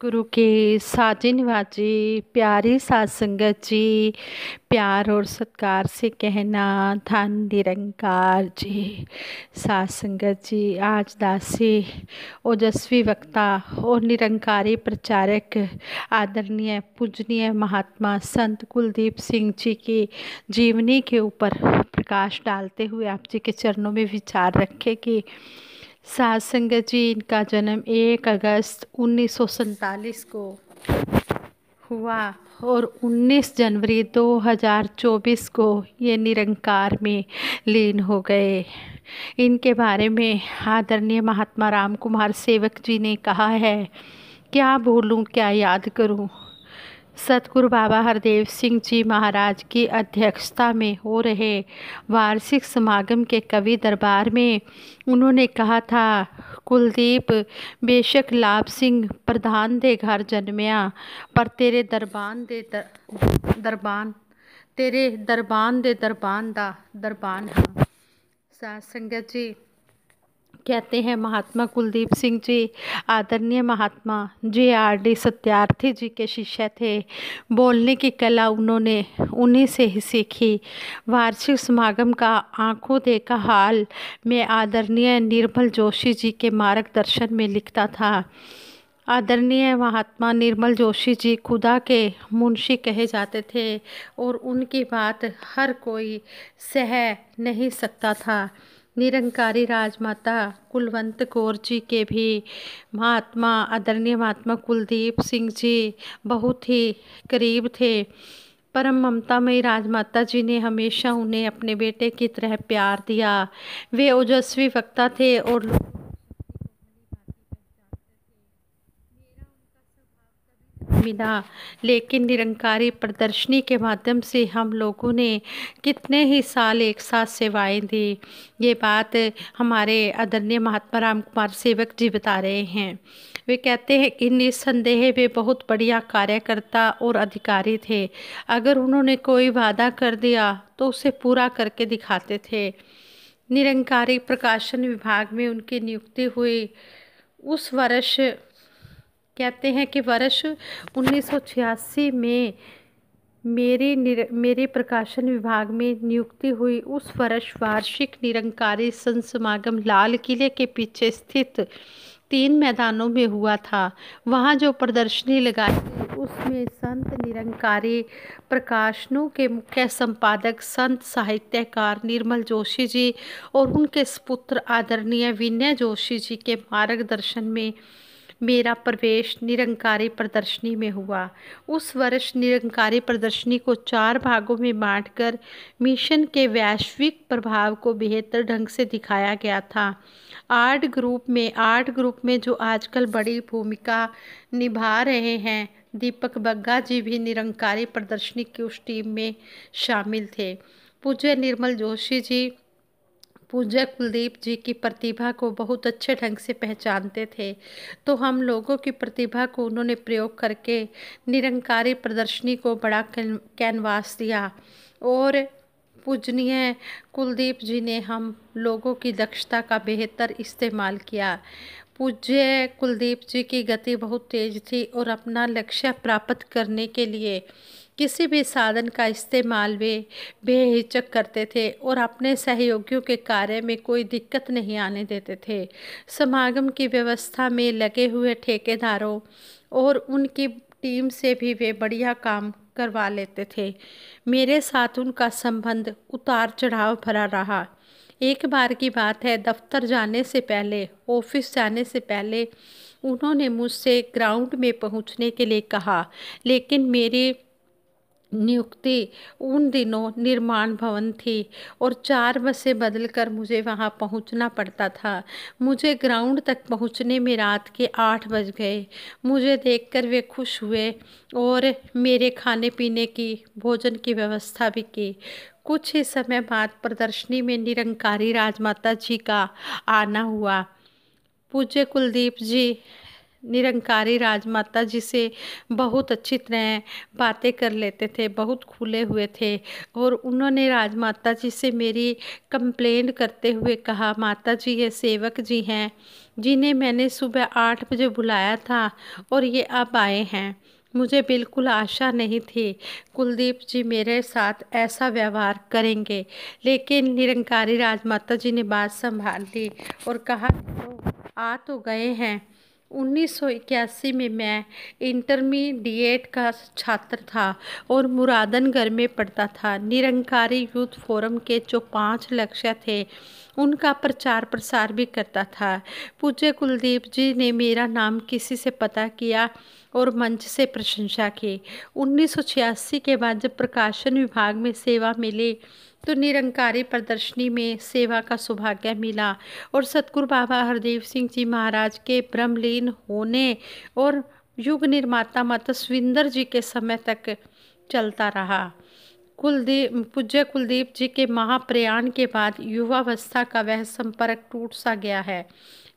गुरु के साजे निवाजी प्यारे सात संगत जी प्यार और सत्कार से कहना धन निरंकार जी सात संगत जी आज दासी ओजस्वी वक्ता और निरंकारी प्रचारक आदरणीय पूजनीय महात्मा संत कुलदीप सिंह जी की जीवनी के ऊपर प्रकाश डालते हुए आप जी के चरणों में विचार रखे कि सात संगत जी इनका जन्म 1 अगस्त उन्नीस को हुआ और 19 जनवरी 2024 को ये निरंकार में लीन हो गए इनके बारे में आदरणीय महात्मा राम कुमार सेवक जी ने कहा है क्या बोलूँ क्या याद करूँ सतगुरु बाबा हरदेव सिंह जी महाराज की अध्यक्षता में हो रहे वार्षिक समागम के कवि दरबार में उन्होंने कहा था कुलदीप बेशक लाभ सिंह प्रधान दे घर जन्मया पर तेरे दरबान दे दर, दरबान तेरे दरबान दे दरबान दा दरबान हाँ संगत जी कहते हैं महात्मा कुलदीप सिंह जी आदरणीय Mahatma J R D Satyarthi ji के शिष्य थे बोलने की कला उन्होंने उन्हीं से ही सीखी वार्षिक समागम का आंखों देखा हाल में आदरणीय निर्मल जोशी जी के मार्गदर्शन में लिखता था आदरणीय महात्मा निर्मल जोशी जी खुदा के मुंशी कहे जाते थे और उनकी बात हर कोई सह नहीं सकता था निरंकारी राजमाता कुलवंत कौर जी के भी महात्मा आदरणीय महात्मा कुलदीप सिंह जी बहुत ही करीब थे परम ममतामयी राजमाता जी ने हमेशा उन्हें अपने बेटे की तरह प्यार दिया वे ओजस्वी वक्ता थे और मिला लेकिन निरंकारी प्रदर्शनी के माध्यम से हम लोगों ने कितने ही साल एक साथ सेवाएं दी ये बात हमारे आदरणीय महात्मा राम कुमार सेवक जी बता रहे हैं वे कहते हैं कि निस्संदेह वे बहुत बढ़िया कार्यकर्ता और अधिकारी थे अगर उन्होंने कोई वादा कर दिया तो उसे पूरा करके दिखाते थे निरंकारी प्रकाशन विभाग में उनकी नियुक्ति हुई उस वर्ष कहते हैं कि वर्ष उन्नीस में मेरे निर, मेरे प्रकाशन विभाग में नियुक्ति हुई उस वर्ष वार्षिक निरंकारी सन समागम लाल किले के पीछे स्थित तीन मैदानों में हुआ था वहाँ जो प्रदर्शनी लगाई गई उसमें संत निरंकारी प्रकाशनों के मुख्य संपादक संत साहित्यकार निर्मल जोशी जी और उनके सुपुत्र आदरणीय विनय जोशी जी के मार्गदर्शन में मेरा प्रवेश निरंकारी प्रदर्शनी में हुआ उस वर्ष निरंकारी प्रदर्शनी को चार भागों में बांटकर मिशन के वैश्विक प्रभाव को बेहतर ढंग से दिखाया गया था आर्ट ग्रुप में आर्ट ग्रुप में जो आजकल बड़ी भूमिका निभा रहे हैं दीपक बग्गा जी भी निरंकारी प्रदर्शनी की उस टीम में शामिल थे पूज्य निर्मल जोशी जी पूज्य कुलदीप जी की प्रतिभा को बहुत अच्छे ढंग से पहचानते थे तो हम लोगों की प्रतिभा को उन्होंने प्रयोग करके निरंकारी प्रदर्शनी को बड़ा कैनवास दिया और पूजनीय कुलदीप जी ने हम लोगों की दक्षता का बेहतर इस्तेमाल किया पूज्य कुलदीप जी की गति बहुत तेज थी और अपना लक्ष्य प्राप्त करने के लिए किसी भी साधन का इस्तेमाल वे बेहिचक करते थे और अपने सहयोगियों के कार्य में कोई दिक्कत नहीं आने देते थे समागम की व्यवस्था में लगे हुए ठेकेदारों और उनकी टीम से भी वे बढ़िया काम करवा लेते थे मेरे साथ उनका संबंध उतार चढ़ाव भरा रहा एक बार की बात है दफ्तर जाने से पहले ऑफिस जाने से पहले उन्होंने मुझसे ग्राउंड में पहुंचने के लिए कहा लेकिन मेरी नियुक्ति उन दिनों निर्माण भवन थी और चार बसें बदलकर मुझे वहाँ पहुँचना पड़ता था मुझे ग्राउंड तक पहुँचने में रात के आठ बज गए मुझे देखकर वे खुश हुए और मेरे खाने पीने की भोजन की व्यवस्था भी की कुछ ही समय बाद प्रदर्शनी में निरंकारी राजमाता जी का आना हुआ पूज्य कुलदीप जी निरंकारी राजमाता जी से बहुत अच्छी तरह बातें कर लेते थे बहुत खुले हुए थे और उन्होंने राजमाता जी से मेरी कंप्लेंट करते हुए कहा माता जी ये सेवक जी हैं जिन्हें मैंने सुबह आठ बजे बुलाया था और ये अब आए हैं मुझे बिल्कुल आशा नहीं थी कुलदीप जी मेरे साथ ऐसा व्यवहार करेंगे लेकिन निरंकारी राजमाता जी ने बात संभाल ली और कहा तो आ तो गए हैं 1981 में मैं इंटरमीडिएट का छात्र था और मुरादनगर में पढ़ता था निरंकारी यूथ फोरम के जो पांच लक्ष्य थे उनका प्रचार प्रसार भी करता था पूज्य कुलदीप जी ने मेरा नाम किसी से पता किया और मंच से प्रशंसा की उन्नीस के बाद जब प्रकाशन विभाग में सेवा मिली तो निरंकारी प्रदर्शनी में सेवा का सौभाग्य मिला और सतगुरु बाबा हरदेव सिंह जी महाराज के ब्रह्मलीन होने और युग निर्माता माता सुविंदर जी के समय तक चलता रहा कुलदीप पूज्य कुलदीप जी के महाप्रयाण के बाद युवावस्था का वह संपर्क टूट सा गया है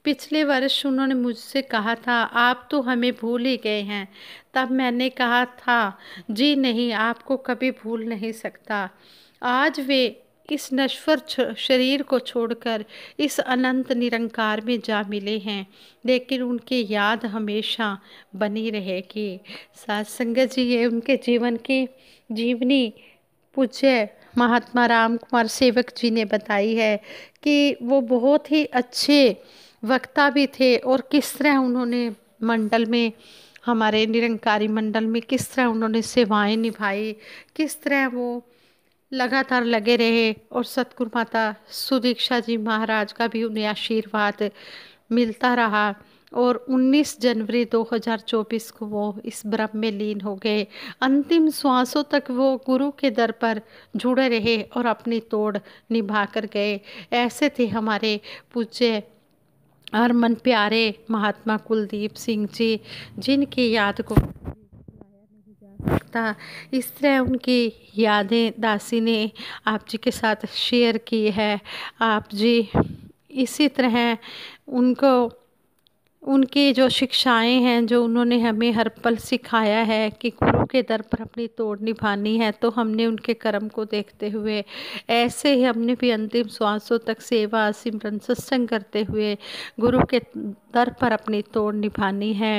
पिछले वर्ष उन्होंने मुझसे कहा था आप तो हमें भूल ही गए हैं तब मैंने कहा था जी नहीं आपको कभी भूल नहीं सकता आज वे इस नश्वर शरीर को छोड़कर इस अनंत निरंकार में जा मिले हैं लेकिन उनकी याद हमेशा बनी रहेगी सात संगत जी ये उनके जीवन की जीवनी पूज्य महात्मा राम कुमार सेवक जी ने बताई है कि वो बहुत ही अच्छे वक्ता भी थे और किस तरह उन्होंने मंडल में हमारे निरंकारी मंडल में किस तरह उन्होंने सेवाएं निभाई किस तरह वो लगातार लगे रहे और सतगुरु माता सुदीक्षा जी महाराज का भी उन्हें आशीर्वाद मिलता रहा और 19 जनवरी 2024 को वो इस ब्रह्म में लीन हो गए अंतिम श्वासों तक वो गुरु के दर पर जुड़े रहे और अपनी तोड़ निभा कर गए ऐसे थे हमारे पूज्य और मन प्यारे महात्मा कुलदीप सिंह जी जिनकी याद को सकता इस तरह उनकी यादें दासी ने आप जी के साथ शेयर की है आप जी इसी तरह उनको उनकी जो शिक्षाएं हैं जो उन्होंने हमें हर पल सिखाया है कि गुरु के दर पर अपनी तोड़ निभानी है तो हमने उनके कर्म को देखते हुए ऐसे ही हमने भी अंतिम श्वासों तक सेवा सिमरन सत्संग करते हुए गुरु के दर पर अपनी तोड़ निभानी है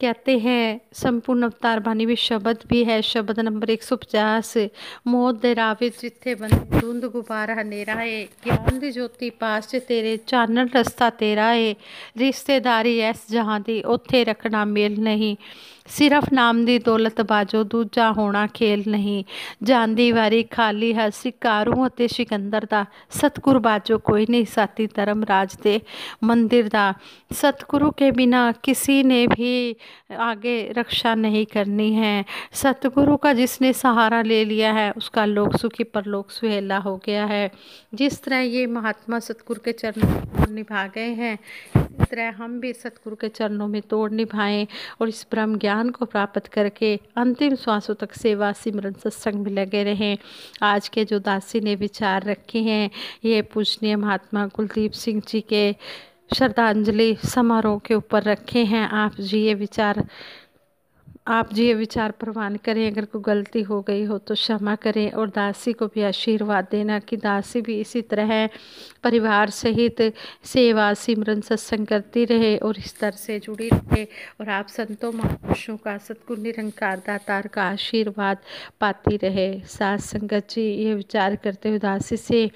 कहते हैं संपूर्ण अवतार बानी में शब्द भी है शब्द नंबर 150 ਮੋਹ ਦੇ ਰਾਵੇ ਜਿੱਥੇ ਬੰਦੇ ਧੁੰਦ ਗੁਬਾਰਾ ਹਨੇਰਾ ਏ ਗਿਆਨ ਦੀ ਜੋਤੀ ਪਾਸ ਚ ਤੇਰੇ ਚਾਨਣ ਰਸਤਾ ਤੇਰਾ ਏ ਰਿਸ਼ਤੇਦਾਰੀ ਐਸ ਜਹਾਂ ਦੀ ਉੱਥੇ ਰੱਖਣਾ ਮੇਲ ਨਹੀਂ ਸਿਰਫ ਨਾਮ ਦੀ ਦੌਲਤ ਬਾਜੋ ਦੂਜਾ ਹੋਣਾ ਖੇਲ ਨਹੀਂ ਜਾਂਦੀ ਵਾਰੀ ਖਾਲੀ ਹੈ ਸਿਕਾਰੂ ਅਤੇ ਸਿਕੰਦਰ ਦਾ ਸਤਗੁਰ ਬਾਜੋ ਕੋਈ ਨਹੀਂ ਸਾਥੀ ਧਰਮ ਰਾਜ ਦੇ ਮੰਦਿਰ ਦਾ ਸਤਗੁਰੂ ਕੇ ਬਿਨਾ ਕਿਸੇ ਨੇ ਵੀ आगे रक्षा नहीं करनी है सतगुरु का जिसने सहारा ले लिया है उसका लोक सुखी परलोक सुहेला हो गया है जिस तरह ये महात्मा सतगुरु के चरणों निभा गए हैं इस तरह हम भी सतगुरु के चरणों में तोड़ निभाएं और इस ब्रह्म ज्ञान को प्राप्त करके अंतिम श्वासों तक सेवा सिमरन सत्संग में लगे रहें आज के जो दासी ने विचार रखे हैं ये पूजनीय महात्मा कुलदीप सिंह जी के श्रद्धांजलि समारोह के ऊपर रखे हैं आप जी ये विचार आप जी ये विचार प्रवान करें अगर कोई गलती हो गई हो तो क्षमा करें और दासी को भी आशीर्वाद देना कि दासी भी इसी तरह परिवार सहित सेवा सिमरन सत्संग करती रहे और इस तरह से जुड़ी रहे और आप संतों महापुरुषों का सतगुर निरंकार दातार का आशीर्वाद पाती रहे सात संगत जी ये विचार करते हुए दासी से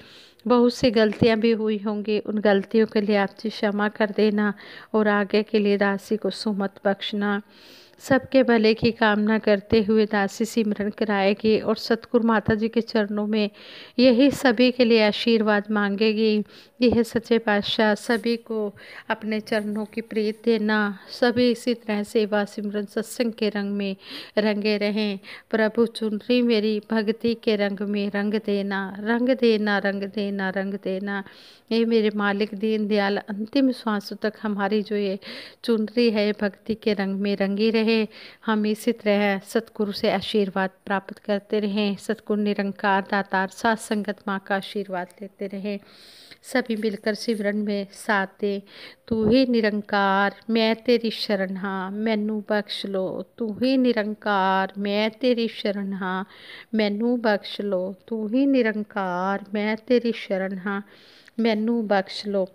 बहुत सी गलतियां भी हुई होंगी उन गलतियों के लिए आपसे क्षमा कर देना और आगे के लिए राशि को सुमत बख्शना सबके भले की कामना करते हुए दासी सिमरन कराएगी और सतगुर माता जी के चरणों में यही सभी के लिए आशीर्वाद मांगेगी यह सच्चे पातशाह सभी को अपने चरणों की प्रीत देना सभी इसी तरह सेवा सिमरन सत्संग के रंग में रंगे रहें प्रभु चुनरी मेरी भक्ति के रंग में रंग देना रंग देना रंग देना रंग देना ये मेरे मालिक दीन दयाल अंतिम सांसों तक हमारी जो ये चुनरी है भक्ति के रंग में रंगी रहे रहे हम इसी तरह सतगुरु से आशीर्वाद प्राप्त करते रहें सतगुरु निरंकार दातार सात संगत माँ का आशीर्वाद लेते रहें सभी मिलकर सिमरन में साथ दें तू ही निरंकार मैं तेरी शरण हाँ मैनू बख्श लो तू ही निरंकार मैं तेरी शरण हाँ मैनू बख्श लो तू ही निरंकार मैं तेरी शरण हाँ मैनू बख्श लो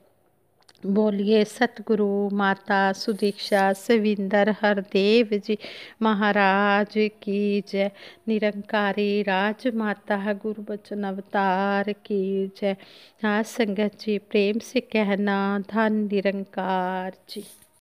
बोलिए सतगुरु माता सुदीक्षा सविंदर हरदेव जी महाराज की जय निरंकारी राज माता गुरु बचन अवतार की जय हाँ संगत जी प्रेम से कहना धन निरंकार जी